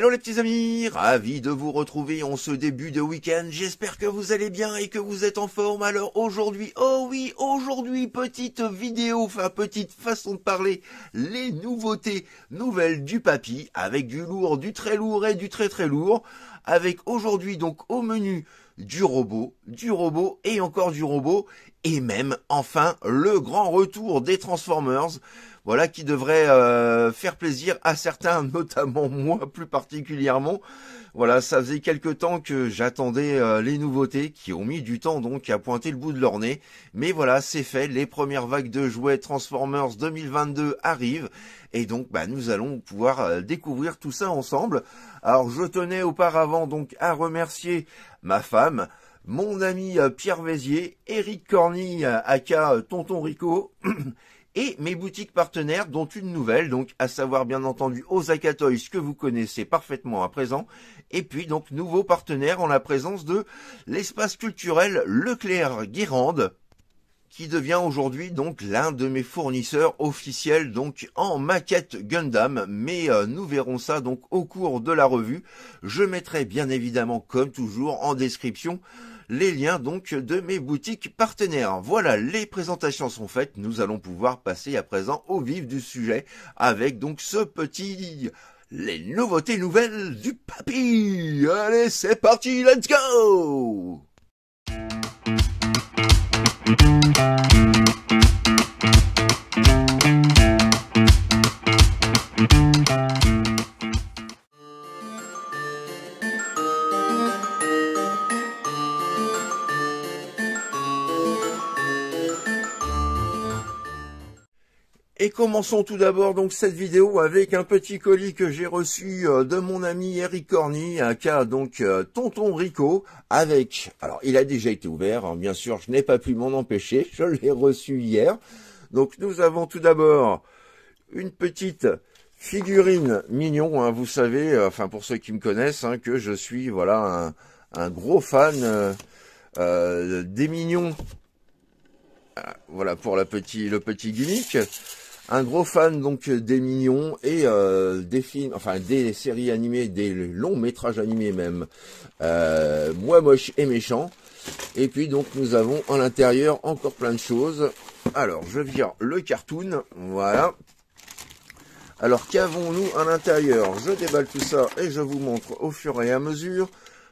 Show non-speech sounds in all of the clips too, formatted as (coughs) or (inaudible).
Hello les petits amis, ravi de vous retrouver en ce début de week-end, j'espère que vous allez bien et que vous êtes en forme, alors aujourd'hui, oh oui, aujourd'hui, petite vidéo, enfin petite façon de parler, les nouveautés nouvelles du papy, avec du lourd, du très lourd et du très très lourd, avec aujourd'hui donc au menu du robot, du robot et encore du robot, et même enfin le grand retour des Transformers voilà qui devrait euh, faire plaisir à certains, (laughs) notamment moi plus particulièrement. Voilà, ça faisait quelque temps que j'attendais euh, les nouveautés qui ont mis du temps donc à pointer le bout de leur nez, mais voilà, c'est fait, les premières vagues de jouets Transformers 2022 arrivent et donc bah, nous allons pouvoir euh, découvrir tout ça ensemble. Alors je tenais auparavant donc à remercier ma femme mon ami Pierre Vézier, Eric Corny, aka Tonton Rico, (clears throat) et mes boutiques partenaires dont une nouvelle, donc à savoir bien entendu Osaka que vous connaissez parfaitement à présent, et puis donc nouveau partenaire en la présence de l'espace culturel Leclerc Guérande qui devient aujourd'hui donc l'un de mes fournisseurs officiels donc en maquette Gundam mais euh, nous verrons ça donc au cours de la revue je mettrai bien évidemment comme toujours en description les liens donc de mes boutiques partenaires. Voilà, les présentations sont faites, nous allons pouvoir passer à présent au vif du sujet avec donc ce petit les nouveautés nouvelles du papy. Allez, c'est parti, let's go Et commençons tout d'abord donc cette vidéo avec un petit colis que j'ai reçu euh, de mon ami Eric Corny, un cas donc euh, Tonton Rico, avec, alors il a déjà été ouvert, hein, bien sûr je n'ai pas pu m'en empêcher, (laughs) je l'ai reçu hier. Donc nous avons tout d'abord une petite figurine mignon, hein, vous savez, euh, enfin pour ceux qui me connaissent, hein, que je suis voilà un, gros fan des mignons. Ah, voilà pour la petit, le petit gimmick un gros fan donc euh, des mignons et euh, des films, enfin des séries animées, des longs métrages animés même, euh, moi moche et méchant. Et puis donc nous avons à l'intérieur encore plein de choses. Alors je vire le cartoon, voilà. Alors qu'avons-nous à l'intérieur Je déballe tout ça et je vous montre au fur et à mesure.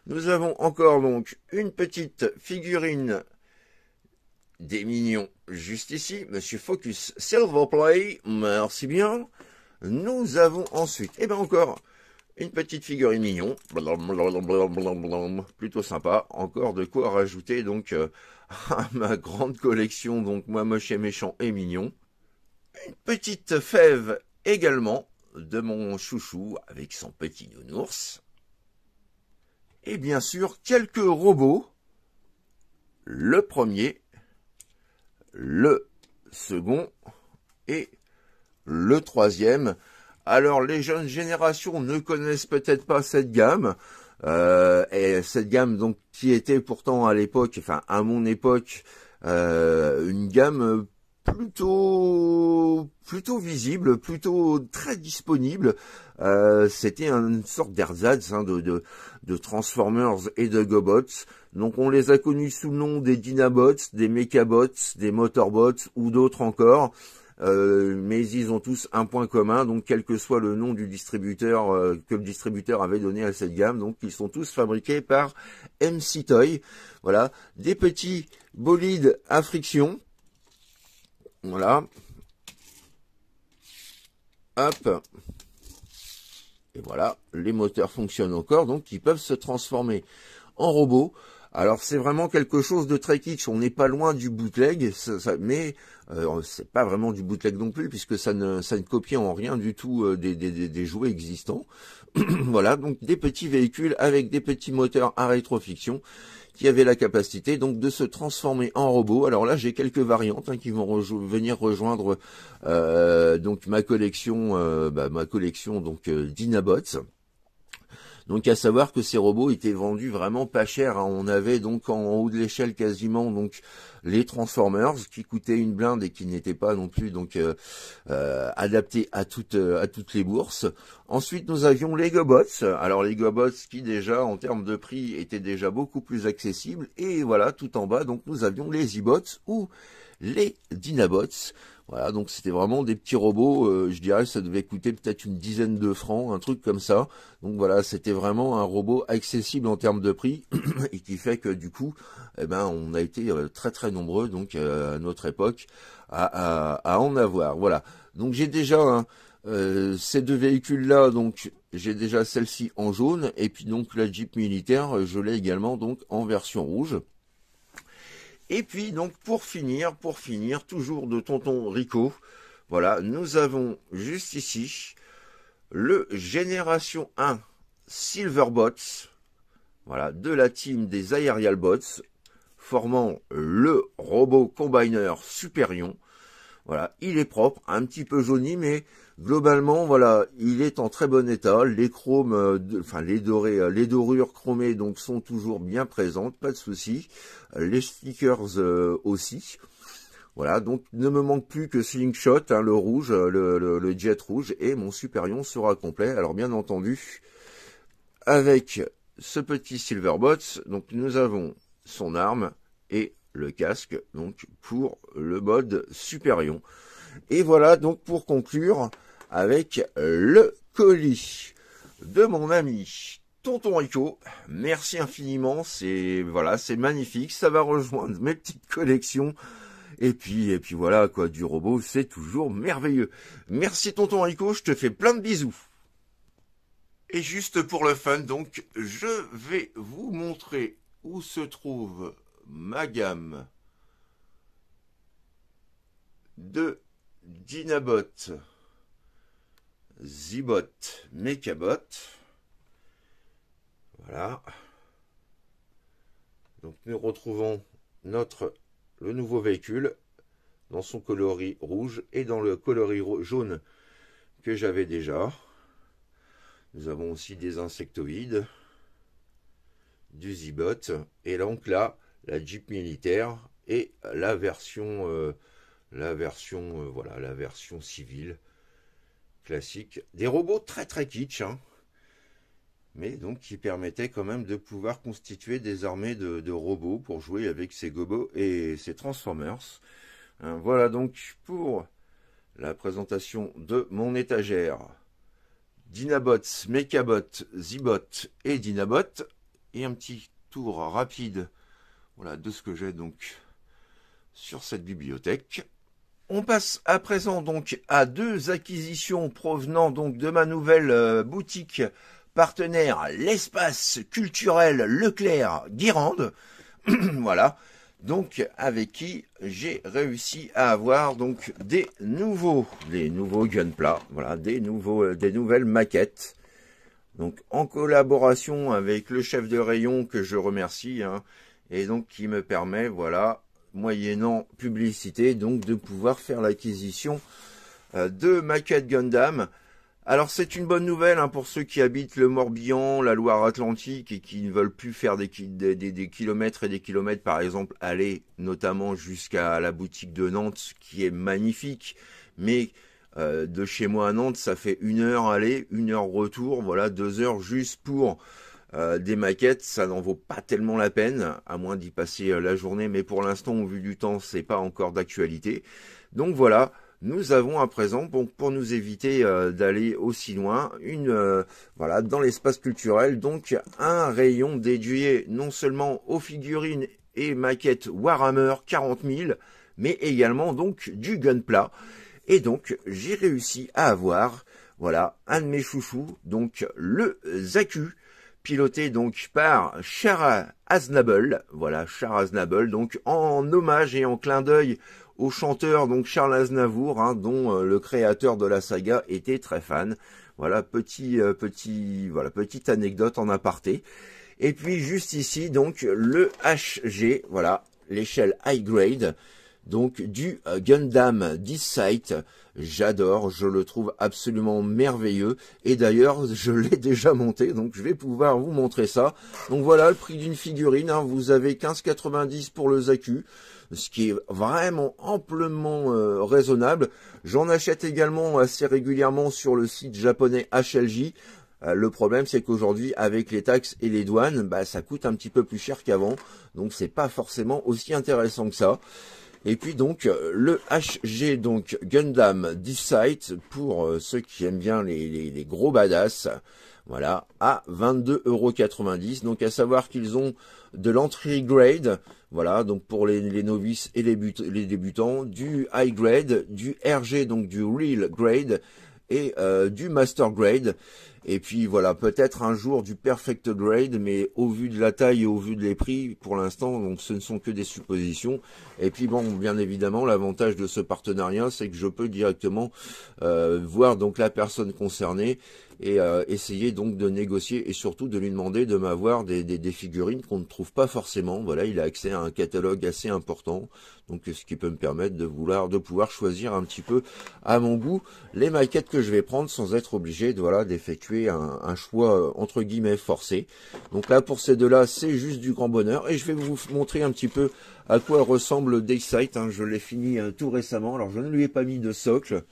Nous avons encore donc une petite figurine des mignons juste ici, Monsieur Focus, Silverplay, merci bien. Nous avons ensuite, et eh bien encore, une petite figurine mignon, plutôt sympa, encore de quoi rajouter donc euh, (laughs) à ma grande collection, donc moi moche et méchant et mignon. Une petite fève également de mon chouchou avec son petit nounours. Et bien sûr, quelques robots. Le premier le second et le troisième. Alors les jeunes générations ne connaissent peut-être pas cette gamme. Euh, et cette gamme donc qui était pourtant à l'époque, enfin à mon époque, euh, une gamme plutôt plutôt visible, plutôt très disponible. Euh, c'était une sorte d'ersatz hein, de, de, de, Transformers et de GoBots. Donc on les a connus sous le nom des Dinabots, des Mechabots, des Motorbots ou d'autres encore. Euh, mais ils ont tous un point commun, donc quel que soit le nom du distributeur euh, que le distributeur avait donné à cette gamme, donc ils sont tous fabriqués par MC Toy. Voilà, des petits bolides à friction, voilà. Hop. Et voilà, les moteurs fonctionnent encore, donc ils peuvent se transformer en robots. Alors c'est vraiment quelque chose de très kitsch, on n'est pas loin du bootleg, mais euh, c'est pas vraiment du bootleg non plus, puisque ça ne, copie en rien du tout euh, des, des, jouets existants. (clears throat) voilà, donc des petits véhicules avec des petits moteurs à rétrofiction qui avait la capacité donc de se transformer en robot. Alors là, j'ai quelques variantes hein, qui vont venir rejoindre euh, donc ma collection, euh, bah, ma collection donc euh, d'Inabots. Donc à savoir que ces robots étaient vendus vraiment pas cher. Hein. On avait donc en, haut de l'échelle quasiment donc les Transformers qui coûtaient une blinde et qui n'étaient pas non plus donc euh, euh, adaptés à toutes euh, à toutes les bourses. Ensuite nous avions les Gobots. Alors les Gobots qui déjà en termes de prix étaient déjà beaucoup plus accessibles et voilà tout en bas donc nous avions les e-bots ou les Dinabots. Voilà, donc c'était vraiment des petits robots, euh, je dirais ça devait coûter peut-être une dizaine de francs, un truc comme ça. Donc voilà, c'était vraiment un robot accessible en termes de prix (clears throat) et qui fait que du coup, eh ben, on a été euh, très très nombreux donc euh, à notre époque à, en avoir. Voilà. Donc j'ai déjà ces deux véhicules-là, donc j'ai déjà celle-ci en jaune et puis donc la Jeep militaire, je l'ai également donc en version rouge. Et puis donc pour finir, pour finir, toujours de tonton Rico, voilà, nous avons juste ici le Génération 1 Silverbots, voilà, de la team des Aerial Bots, formant le robot combiner Superion. Voilà, il est propre, un petit peu jauni, mais Globalement, voilà, il est en très bon état. Les chromes, euh, enfin les dorés, euh, les dorures chromées donc sont toujours bien présentes, pas de souci. Les stickers euh, aussi. Voilà, donc ne me manque plus que Slingshot, hein, le rouge, le, le, le, jet rouge, et mon Superion sera complet. Alors bien entendu, avec ce petit Silverbots, donc nous avons son arme et le casque, donc pour le mode Superion. Et voilà, donc pour conclure, avec euh, le colis de mon ami Tonton Rico. Merci infiniment, c'est voilà, c'est magnifique, ça va rejoindre mes petites collections. Et puis et puis voilà quoi, du robot, c'est toujours merveilleux. Merci Tonton Rico, je te fais plein de bisous. Et juste pour le fun, donc, je vais vous montrer où se trouve ma gamme de Dinabot. Zibot, Mechabot. Voilà. Donc nous retrouvons notre le nouveau véhicule dans son coloris rouge et dans le coloris jaune que j'avais déjà. Nous avons aussi des insectoïdes, du Zibot, et donc là, la Jeep militaire et la version, euh, la version, euh, voilà, la version civile classique. Des robots très très kitsch, hein. mais donc qui permettaient quand même de pouvoir constituer des armées de, robots pour jouer avec ces gobos et ces Transformers. Hein, voilà donc pour la présentation de mon étagère. Dinabots, Mechabot, Zibots et dinabots Et un petit tour rapide voilà, de ce que j'ai donc sur cette bibliothèque. On passe à présent donc à deux acquisitions provenant donc de ma nouvelle euh, boutique partenaire l'espace culturel Leclerc Guirande. (clears throat) voilà. Donc avec qui j'ai réussi à avoir donc des nouveaux des nouveaux gunpla, voilà, des nouveaux euh, des nouvelles maquettes. Donc en collaboration avec le chef de rayon que je remercie hein, et donc qui me permet voilà moyennant publicité, donc de pouvoir faire l'acquisition euh, de maquette Gundam. Alors c'est une bonne nouvelle hein, pour ceux qui habitent le Morbihan, la Loire-Atlantique et qui ne veulent plus faire des, kilomètres et des kilomètres, par exemple aller notamment jusqu'à la boutique de Nantes qui est magnifique, mais euh, de chez moi à Nantes ça fait une heure aller, une heure retour, voilà deux heures juste pour euh, des maquettes, ça n'en vaut pas tellement la peine, à moins d'y passer euh, la journée, mais pour l'instant, au vu du temps, c'est pas encore d'actualité. Donc voilà, nous avons à présent, bon, pour, nous éviter euh, d'aller aussi loin, une voilà, dans l'espace culturel, donc un rayon dédié non seulement aux figurines et maquettes Warhammer 40 mille, mais également donc du gunpla. Et donc j'ai réussi à avoir voilà un de mes chouchous, donc le Zaku piloté donc par Char Aznable, voilà Char Aznable, donc en hommage et en clin d'œil au chanteur donc Charles Aznavour, hein, dont euh, le créateur de la saga était très fan. Voilà petit euh, petit voilà petite anecdote en aparté. Et puis juste ici donc le HG, voilà l'échelle high grade donc du euh, Gundam This J'adore, je le trouve absolument merveilleux. Et d'ailleurs, je l'ai (laughs) déjà monté, donc je vais pouvoir vous montrer ça. Donc voilà, le prix d'une figurine. Hein. vous avez 15,90 pour le Zaku ce qui est vraiment amplement euh, raisonnable. J'en achète également assez régulièrement sur le site japonais HLJ. Euh, le problème, c'est qu'aujourd'hui, avec les taxes et les douanes, bah, ça coûte un petit peu plus cher qu'avant, donc c'est pas forcément aussi intéressant que ça. Et puis donc euh, le HG donc Gundam Sight pour euh, ceux qui aiment bien les, les, gros badass. Voilà, à 22,90€. Donc à savoir qu'ils ont de l'entrée grade, voilà, donc pour les, les novices et les, les débutants, du high grade, du RG, donc du real grade, et euh, du Master Grade. Et puis voilà, peut-être un jour du Perfect Grade, mais au vu de la taille et au vu des prix, pour l'instant, donc ce ne sont que des suppositions. Et puis bon, bien évidemment, l'avantage de ce partenariat, c'est que je peux directement euh, voir donc la personne concernée et euh, essayer donc de négocier et surtout de lui demander de m'avoir des, figurines qu'on ne trouve pas forcément. Voilà, il a accès à un catalogue assez important, donc ce qui peut me permettre de vouloir, de pouvoir choisir un petit peu à mon goût les maquettes que je vais prendre sans être obligé voilà d'effectuer un, choix euh, entre guillemets forcé. Donc là pour ces deux-là, c'est juste du grand bonheur et je vais vous montrer un petit peu à quoi ressemble Daysight. Hein. Sight. Je l'ai fini euh, tout récemment, alors je ne lui ai pas mis de socle.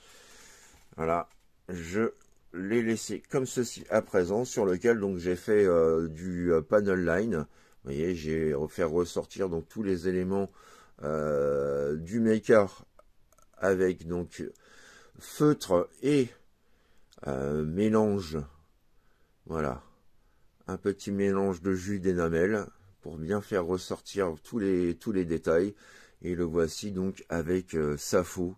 Voilà, je les laisser comme ceci à présent, sur lequel donc j'ai fait euh, du euh, panel line. Vous voyez, j'ai fait ressortir donc tous les éléments euh, du maker avec donc feutre et mélange. Voilà, un petit mélange de jus d'énamel pour bien faire ressortir tous les tous les détails. Et le voici donc avec sa Safo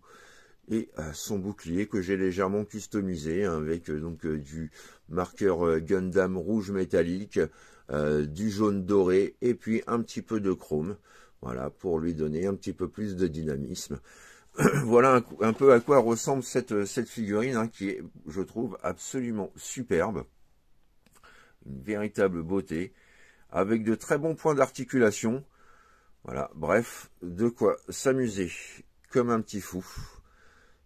et son bouclier que j'ai légèrement customisé hein, avec euh, donc euh, du marqueur euh, Gundam rouge métallique, du jaune doré et puis un petit peu de chrome. Voilà, pour lui donner un petit peu plus de dynamisme. (clears throat) voilà un, peu à quoi ressemble cette, figurine hein, qui est, je trouve, absolument superbe. Une véritable beauté, avec de très bons points d'articulation. Voilà, bref, de quoi s'amuser comme un petit fou.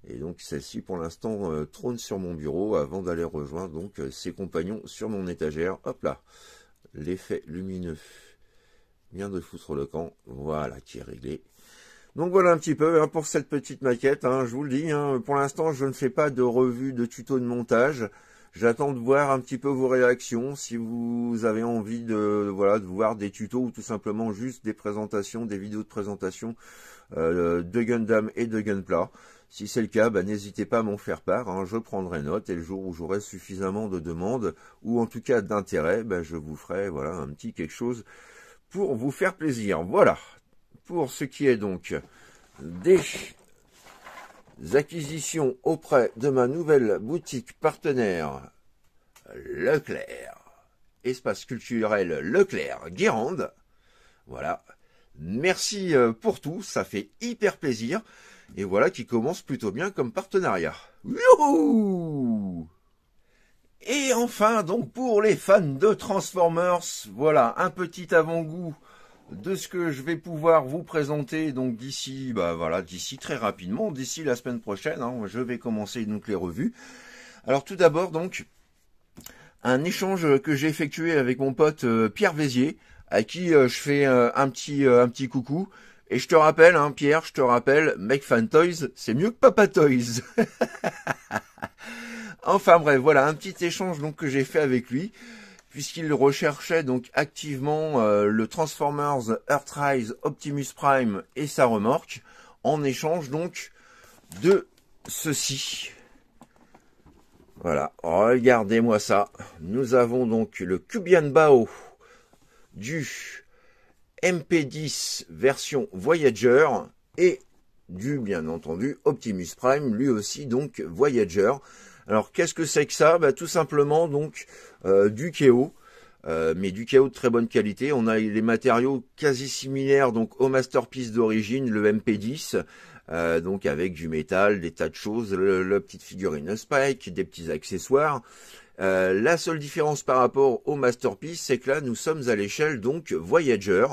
Et donc celle-ci pour l'instant euh, trône sur mon bureau avant d'aller rejoindre donc euh, ses compagnons sur mon étagère. Hop là, l'effet lumineux Bien de foutre le camp. Voilà qui est réglé. Donc voilà un petit peu hein, pour cette petite maquette. Hein, je vous le dis, hein. pour l'instant je ne fais pas de revue de tuto de montage. J'attends de voir un petit peu vos réactions, si vous avez envie de, voilà de voir des tutos ou tout simplement juste des présentations, des vidéos de présentation euh, de Gundam et de Gunpla. Si c'est le cas, bah, n'hésitez pas à m'en faire part, hein. je prendrai note et le jour où j'aurai suffisamment de demandes ou en tout cas d'intérêt, bah, je vous ferai voilà un petit quelque chose pour vous faire plaisir. Voilà, pour ce qui est donc des acquisitions auprès de ma nouvelle boutique partenaire Leclerc, espace culturel Leclerc Guérande. Voilà. Merci euh, pour tout, ça fait hyper plaisir et voilà qui commence plutôt bien comme partenariat. Youhou et enfin, donc pour les fans de Transformers, voilà un petit avant-goût de ce que je vais pouvoir vous présenter donc d'ici, bah voilà, d'ici très rapidement, d'ici la semaine prochaine. Hein, je vais commencer donc les revues. Alors tout d'abord donc un échange que j'ai effectué avec mon pote euh, Pierre Vézier, à qui euh, je fais euh, un petit un petit coucou. Et je te rappelle, hein, Pierre, je te rappelle, Make Fan Toys, c'est mieux que Papa Toys. (laughs) enfin bref, voilà un petit échange donc que j'ai fait avec lui, puisqu'il recherchait donc activement euh, le Transformers Earthrise Optimus Prime et sa remorque, en échange donc de ceci. Voilà, regardez-moi ça. Nous avons donc le Cubian Bao du MP10 version Voyager et du bien entendu Optimus Prime, lui aussi donc Voyager. Alors qu'est-ce que c'est que ça bah, Tout simplement donc euh, du chaos. Euh, mais du chaos de très bonne qualité. On a les matériaux quasi similaires donc au masterpiece d'origine, le MP10, euh, donc avec du métal, des tas de choses, la petite figurine Spike, des petits accessoires. Euh, la seule différence par rapport au Masterpiece, c'est que là, nous sommes à l'échelle donc Voyager.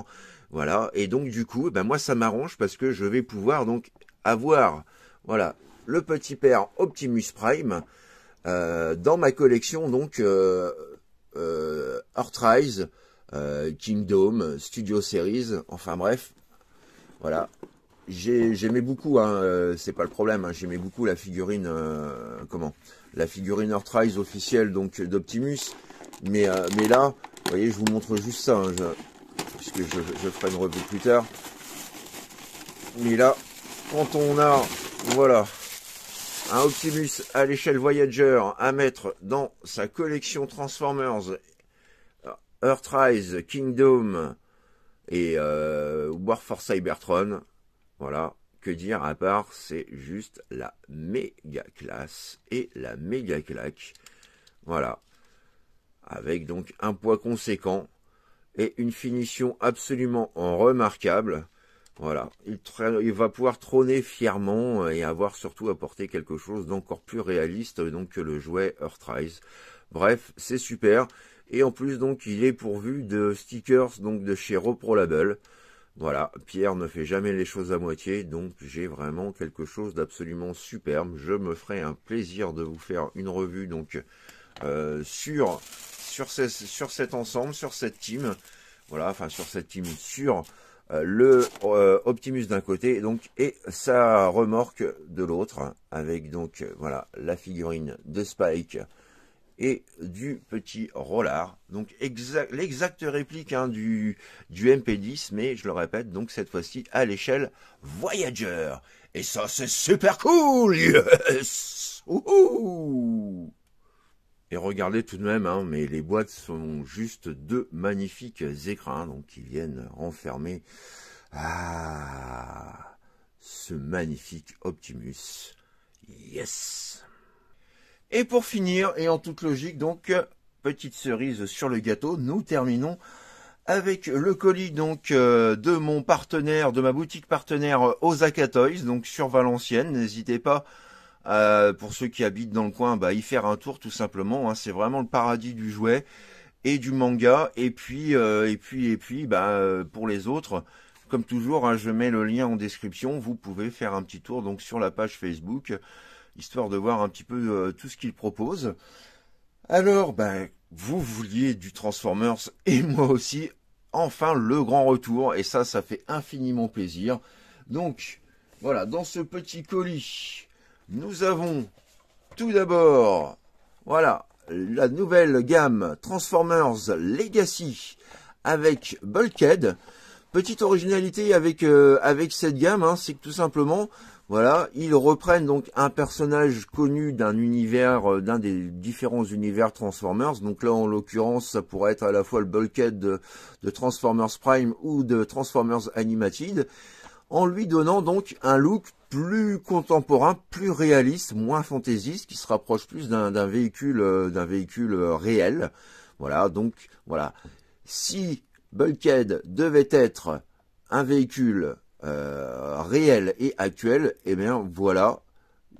Voilà, et donc du coup, eh ben moi ça m'arrange parce que je vais pouvoir donc avoir, voilà, le petit père Optimus Prime euh, dans ma collection donc euh, euh, Kingdom, Studio Series, enfin bref, voilà, J'aimais beaucoup, hein, euh, c'est pas le problème, hein, j'aimais beaucoup la figurine, euh, comment La figurine Earthrise officielle donc d'Optimus. Mais, euh, mais là, vous voyez, je vous montre juste ça, hein, je, puisque je, je, ferai une revue plus tard. Mais là, quand on a, voilà, un Optimus à l'échelle Voyager à mettre dans sa collection Transformers, Earthrise, Kingdom et War for Cybertron, voilà, que dire à part, c'est juste la méga classe et la méga claque. Voilà. Avec donc un poids conséquent et une finition absolument remarquable. Voilà. Il, va pouvoir trôner fièrement et avoir surtout apporté quelque chose d'encore plus réaliste donc, que le jouet Earthrise. Bref, c'est super. Et en plus, donc, il est pourvu de stickers donc de chez Repro Label. Voilà, Pierre ne fait jamais les choses à moitié, donc j'ai vraiment quelque chose d'absolument superbe. Je me ferai un plaisir de vous faire une revue donc euh, sur, cet ensemble, sur cette team. Voilà, enfin sur cette team, sur euh, le euh, Optimus d'un côté et sa remorque de l'autre, avec donc voilà la figurine de Spike et du petit rollard. Donc l'exacte réplique hein, du, du MP10, mais je le répète, donc cette fois-ci à l'échelle Voyager. Et ça c'est super cool yes et regardez tout de même, hein, mais les boîtes sont juste deux magnifiques écrins donc qui viennent renfermer ah, ce magnifique Optimus. Yes et pour finir, et en toute logique, donc, euh, petite cerise sur le gâteau, nous terminons avec le colis donc euh, de mon partenaire, de ma boutique partenaire euh, aux Toys, donc sur Valenciennes. N'hésitez pas, pour ceux qui habitent dans le coin, bah, y faire un tour tout simplement. Hein. C'est vraiment le paradis du jouet et du manga. Et puis, et puis, et puis, bah, pour les autres, comme toujours, hein, je mets le lien en description. Vous pouvez faire un petit tour donc sur la page Facebook histoire de voir un petit peu euh, tout ce qu'il propose. Alors, ben, vous vouliez du Transformers (laughs) et moi aussi, enfin le grand retour, et ça, ça fait infiniment plaisir. Donc, voilà, dans ce petit colis, nous avons tout d'abord, voilà, la nouvelle gamme Transformers Legacy avec Bulkhead. Petite originalité avec euh, avec cette gamme, hein, c'est que tout simplement, voilà, ils reprennent donc un personnage connu d'un univers, euh, d'un des différents univers Transformers. Donc là, en l'occurrence, ça pourrait être à la fois le Bulkhead de, Transformers Prime ou de Transformers Animated, en lui donnant donc un look plus contemporain, plus réaliste, moins fantaisiste, qui se rapproche plus d'un véhicule, d'un véhicule euh, euh, réel. Voilà, donc voilà. Si Bulkhead devait être un véhicule euh, réel et actuel, et eh bien voilà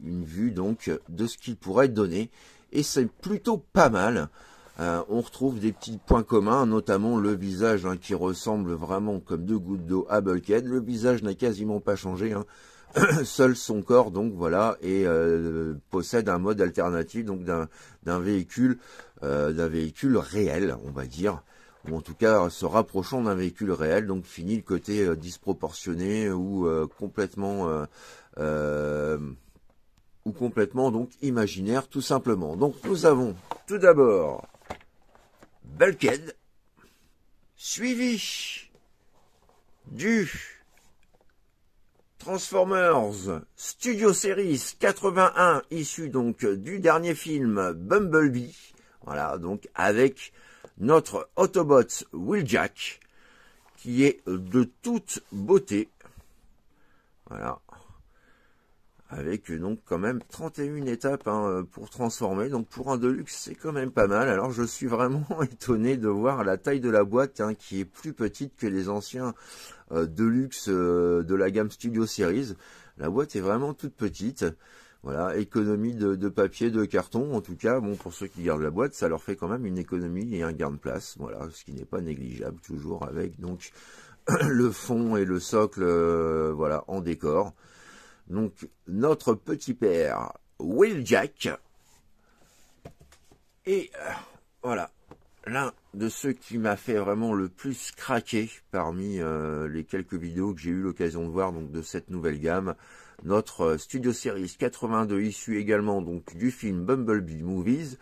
une vue donc de ce qu'il pourrait donner. Et c'est plutôt pas mal. Euh, on retrouve des petits points communs, notamment le visage hein, qui ressemble vraiment comme deux gouttes d'eau à Bulkhead. Le visage n'a quasiment pas changé. Hein. (coughs) Seul son corps, donc voilà, et euh, possède un mode alternatif, donc d'un véhicule, d'un véhicule réel, on va dire ou en tout cas euh, se rapprochant d'un véhicule réel, donc fini le côté euh, disproportionné ou euh, complètement ou complètement donc imaginaire tout simplement. Donc nous avons tout d'abord Bulkhead suivi du Transformers Studio Series 81 issu donc du dernier film Bumblebee. Voilà, donc avec notre Autobot Wheeljack, qui est de toute beauté. Voilà. Avec euh, donc quand même 31 étapes hein, euh, pour transformer. Donc pour un Deluxe, c'est quand même pas mal. Alors je suis vraiment (laughs) étonné de voir la taille de la boîte hein, qui est plus petite que les anciens euh, Deluxe de la gamme Studio Series. La boîte est vraiment toute petite. Voilà, économie de, papier, de carton, en tout cas, bon, pour ceux qui gardent la boîte, ça leur fait quand même une économie et un gain de place voilà, ce qui n'est pas négligeable, toujours avec donc (clears throat) le fond et le socle, euh, voilà, en décor. Donc, notre petit père, Will Jack, et euh, voilà, l'un de ceux qui m'a fait vraiment le plus craquer parmi euh, les quelques vidéos que j'ai eu l'occasion de voir, donc de cette nouvelle gamme, notre euh, Studio Series 82 issu également donc du film Bumblebee Movies,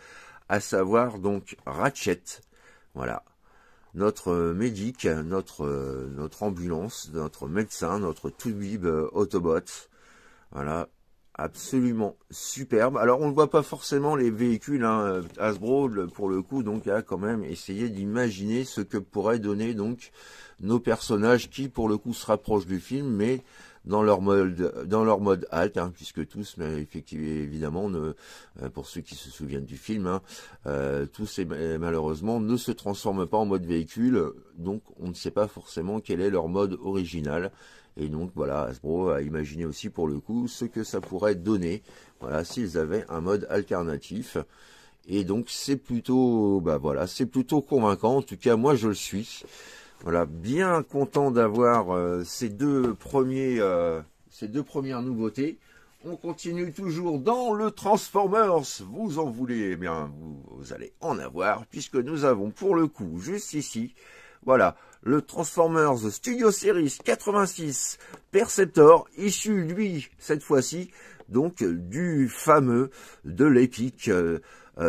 à savoir donc Ratchet. Voilà. Notre euh, médic, euh, notre, ambulance, notre médecin, notre tout-bib Autobot. Voilà, absolument superbe. Alors on ne voit pas forcément les véhicules hein, Hasbro pour le coup donc a quand même essayé d'imaginer ce que pourraient donner donc nos personnages qui pour le coup se rapprochent du film mais dans leur mode, dans leur mode halt, hein, puisque tous, mais effectivement, évidemment, euh, pour ceux qui se souviennent du film, hein, euh, tous malheureusement ne se transforment pas en mode véhicule, donc on ne sait pas forcément quel est leur mode original. Et donc voilà, asbro a imaginé aussi pour le coup ce que ça pourrait donner, voilà, s'ils avaient un mode alternatif. Et donc c'est plutôt, bah voilà, c'est plutôt convaincant. En tout cas, moi je le suis. Voilà, bien content d'avoir euh, ces, deux premiers, euh, ces deux premières nouveautés. On continue toujours dans le Transformers. Vous en voulez, eh bien, vous, allez en avoir, puisque nous avons pour le coup, juste ici, voilà, le Transformers Studio Series 86 Perceptor, issu, lui, cette fois-ci, donc, du fameux, de l'épique euh,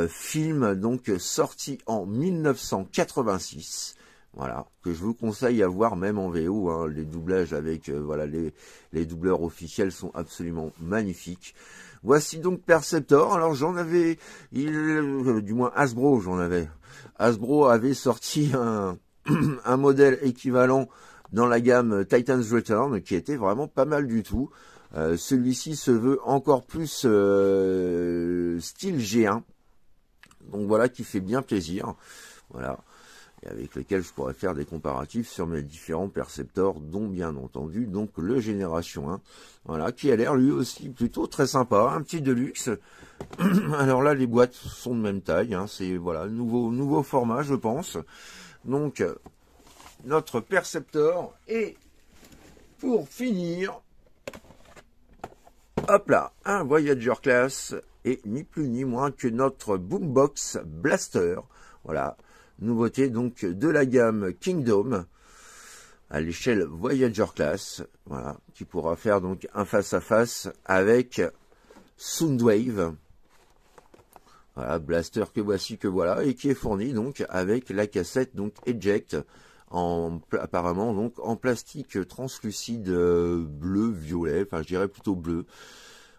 film, donc, sorti en 1986 voilà, que je vous conseille à voir même en VO. Hein. Les doublages avec euh, voilà les, les doubleurs officiels sont absolument magnifiques. Voici donc Perceptor. Alors j'en avais, euh, du moins Hasbro j'en avais. Hasbro avait sorti un, (clears throat) un modèle équivalent dans la gamme Titan's Return qui était vraiment pas mal du tout. Euh, celui-ci se veut encore plus style G1. Donc voilà qui fait bien plaisir. Voilà avec lesquels je pourrais faire des comparatifs sur mes différents percepteurs, dont bien entendu donc le Génération 1, voilà, qui a l'air lui aussi plutôt très sympa, un petit deluxe. (clears throat) Alors là, les boîtes sont de même taille, hein, c'est voilà nouveau nouveau format, je pense. Donc notre percepteur et pour finir, hop là, un Voyager Class et ni plus ni moins que notre Boombox Blaster. Voilà, nouveauté donc de la gamme Kingdom à l'échelle Voyager Class, voilà, qui pourra faire donc un face-à-face avec Soundwave. Voilà, blaster que voici que voilà, et qui est fourni donc avec la cassette donc Eject, en, apparemment donc en plastique translucide euh, bleu-violet, enfin je dirais plutôt bleu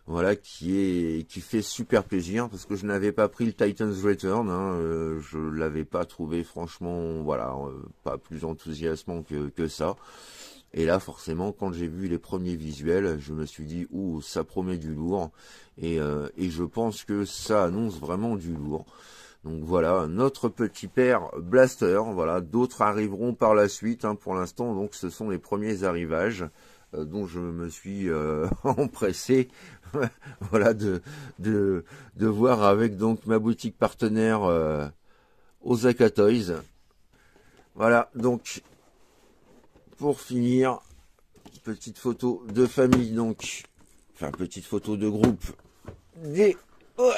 voilà qui est qui fait super plaisir parce que je n'avais pas pris le Titans Return, hein, ne euh, je l'avais pas trouvé franchement voilà euh, pas plus enthousiasmant que, que ça. Et là forcément quand j'ai vu les premiers visuels, je me suis dit ouh ça promet du lourd et, euh, et je pense que ça annonce vraiment du lourd. Donc voilà, notre petit père Blaster, voilà, d'autres arriveront par la suite, hein, pour l'instant, donc ce sont les premiers arrivages dont je me suis (laughs) empressé (laughs) voilà, de, de, voir avec donc ma boutique partenaire euh, Osaka Toys. Voilà, donc pour finir, petite photo de famille donc, enfin petite photo de groupe des oh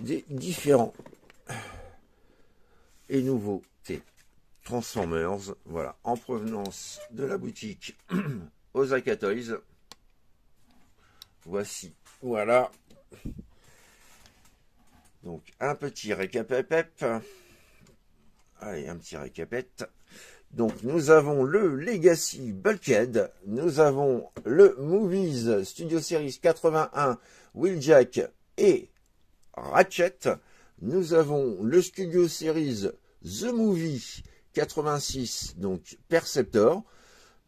des différents et nouveautés Transformers, voilà, en provenance de la boutique (clears throat) Osaka Toys. Voici. Voilà. Donc, un petit récapépep. Allez, un petit récapette. Donc, nous avons le Legacy Bulkhead. Nous avons le Movies Studio Series 81, Wheeljack et Ratchet. Nous avons le Studio Series The Movie 86, donc Perceptor.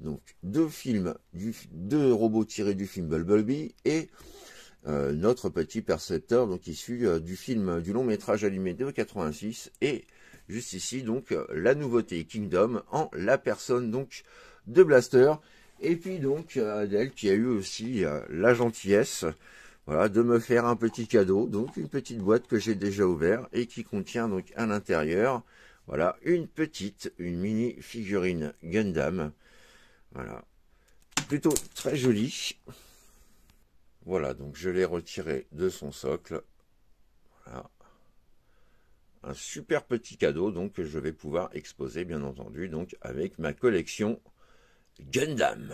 Donc deux films, du, deux robots tirés du film Bulbulby et euh, notre petit percepteur, donc issu euh, du film du long métrage animé de 86 et juste ici donc euh, la nouveauté Kingdom en la personne donc de Blaster et puis donc Adèle qui a eu aussi la gentillesse voilà, de me faire un petit cadeau, donc une petite boîte que j'ai déjà ouverte et qui contient donc à l'intérieur, voilà, une petite, une mini figurine Gundam. Voilà. Plutôt très joli. Voilà, donc je l'ai retiré de son socle. Voilà. Un super petit cadeau donc que je vais pouvoir exposer bien entendu donc avec ma collection Gundam.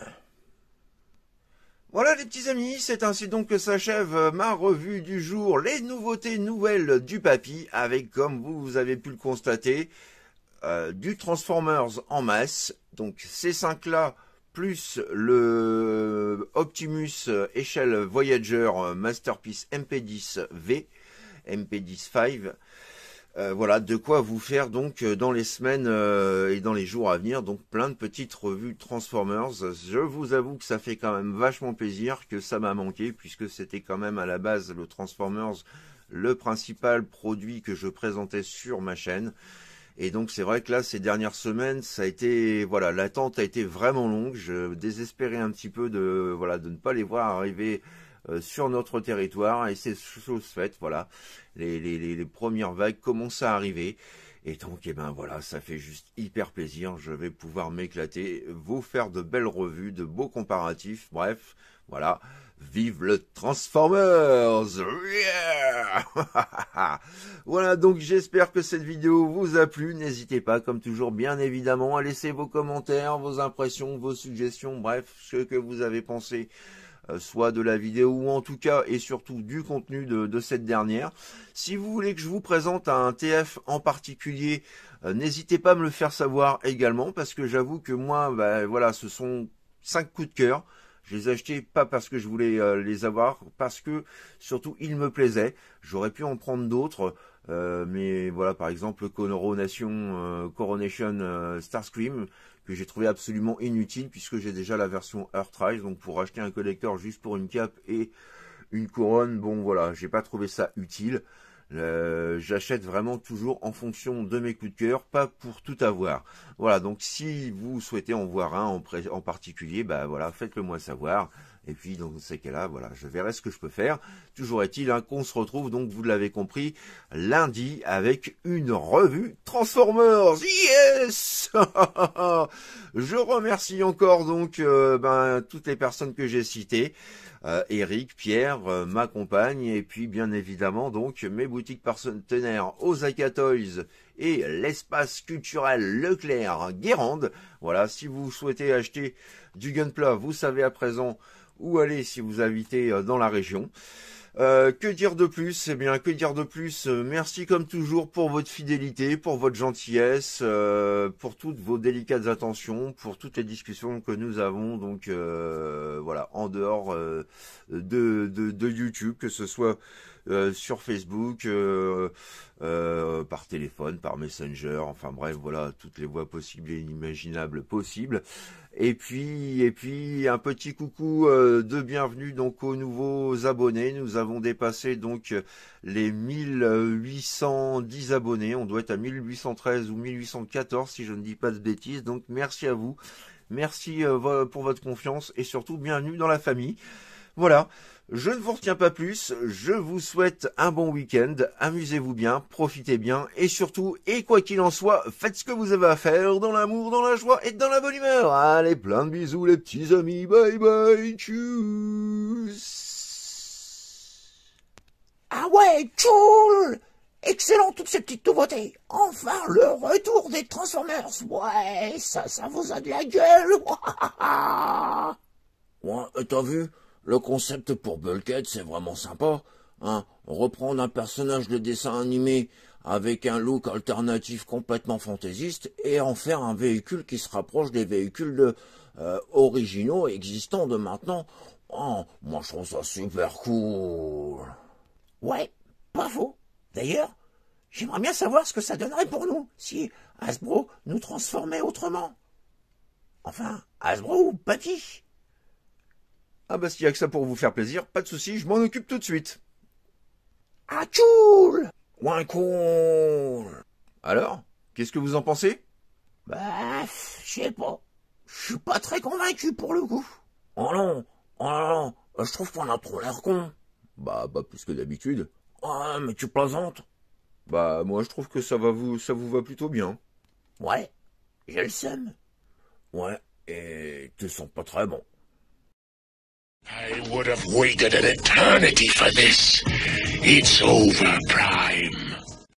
Voilà les petits amis, c'est ainsi donc que s'achève euh, ma revue du jour, les nouveautés nouvelles du papy, avec comme vous avez pu le constater, euh, du Transformers en masse. Donc ces cinq là plus le Optimus échelle Voyager Masterpiece MP10V, mp 10 voilà, de quoi vous faire donc euh, dans les semaines euh, et dans les jours à venir, donc plein de petites revues Transformers. Je vous avoue que ça fait quand même vachement plaisir, que ça m'a manqué, puisque c'était quand même à la base le Transformers, le principal produit que je présentais sur ma chaîne. Et donc c'est vrai que là, ces dernières semaines, ça a été voilà, l'attente a été vraiment longue. Je désespérais un petit peu de voilà de ne pas les voir arriver euh, sur notre territoire et c'est chose faite. Voilà, les, les, les, premières vagues commencent à arriver. Et donc, eh ben voilà, ça fait juste hyper plaisir. Je vais pouvoir m'éclater, vous faire de belles revues, de beaux comparatifs. Bref, voilà. Vive le Transformers (laughs) Voilà donc j'espère que cette vidéo vous a plu. N'hésitez pas comme toujours bien évidemment à laisser vos commentaires, vos impressions, vos suggestions, bref ce que vous avez pensé euh, soit de la vidéo ou en tout cas et surtout du contenu de, cette dernière. Si vous voulez que je vous présente un TF en particulier, euh, n'hésitez pas à me le faire savoir également parce que j'avoue que moi, ben, voilà, ce sont cinq coups de cœur. Je les ai pas parce que je voulais euh, les avoir, parce que surtout ils me plaisaient. J'aurais pu en prendre d'autres, euh, mais voilà, par exemple euh, Coronation, Coronation Starscream, que j'ai trouvé absolument inutile puisque j'ai déjà la version Earthrise, donc pour acheter un collecteur juste pour une cape et une couronne, bon voilà, j'ai pas trouvé ça utile. Euh, j'achète vraiment toujours en fonction de mes coups de cœur, pas pour tout avoir. Voilà, donc si vous souhaitez en voir un en, en particulier, bah voilà, faites-le moi savoir. Et puis, dans ces cas-là, voilà, je verrai ce que je peux faire. Toujours est-il hein, qu'on se retrouve, donc, vous l'avez compris, lundi avec une revue Transformers. Yes (laughs) Je remercie encore, donc, euh, ben, toutes les personnes que j'ai citées. Euh, Eric, Pierre, euh, ma compagne, et puis, bien évidemment, donc, mes boutiques partenaires Osaka Toys et l'espace culturel Leclerc Guérande. Voilà, si vous souhaitez acheter du Gunpla, vous savez à présent ou aller si vous habitez euh, dans la région. Euh, que dire de plus Eh bien, que dire de plus euh, Merci comme toujours pour votre fidélité, pour votre gentillesse, pour toutes vos délicates attentions, pour toutes les discussions que nous avons. Donc voilà, en dehors de, de, de, YouTube, que ce soit euh, sur Facebook, euh, euh, par téléphone, par Messenger, enfin bref, voilà, toutes les voies possibles et inimaginables possibles. Et puis, et puis un petit coucou de bienvenue donc aux nouveaux abonnés. Nous avons dépassé donc les 1810 abonnés. On doit être à 1813 ou 1814 si je ne dis pas de bêtises. Donc merci à vous. Merci pour votre confiance et surtout bienvenue dans la famille. Voilà. Je ne vous retiens pas plus, je vous souhaite un bon week-end, amusez-vous bien, profitez bien, et surtout, et quoi qu'il en soit, faites ce que vous avez à faire dans l'amour, dans la joie et dans la bonne humeur. Allez, plein de bisous les petits amis, bye bye, tchuss Ah ouais, tchoul Excellent toutes ces petites nouveautés. Enfin le retour des Transformers. Ouais, ça, ça vous a de la gueule. (laughs) ouais, t'as vu le concept pour Bulkhead, c'est vraiment sympa. Hein Reprendre un personnage de dessin animé avec un look alternatif complètement fantaisiste et en faire un véhicule qui se rapproche des véhicules de, euh, originaux existants de maintenant. Oh, moi je trouve ça super cool. Ouais, pas faux. D'ailleurs, j'aimerais bien savoir ce que ça donnerait pour nous si Hasbro nous transformait autrement. Enfin, Hasbro ou ah bah s'il y a que ça pour vous faire plaisir, pas de souci, je m'en occupe tout de suite. un con. Alors Qu'est-ce que vous en pensez Bah, je sais pas. Je suis pas très convaincu pour le coup. Oh non, oh non, je trouve qu'on a trop l'air con. Bah, bah plus que d'habitude. Ah, mais tu plaisantes. Bah, moi je trouve que ça va vous, ça vous va plutôt bien. Ouais, j'ai le Ouais, et tu sens pas très bon. I would have waited an eternity for this. It's over, pride.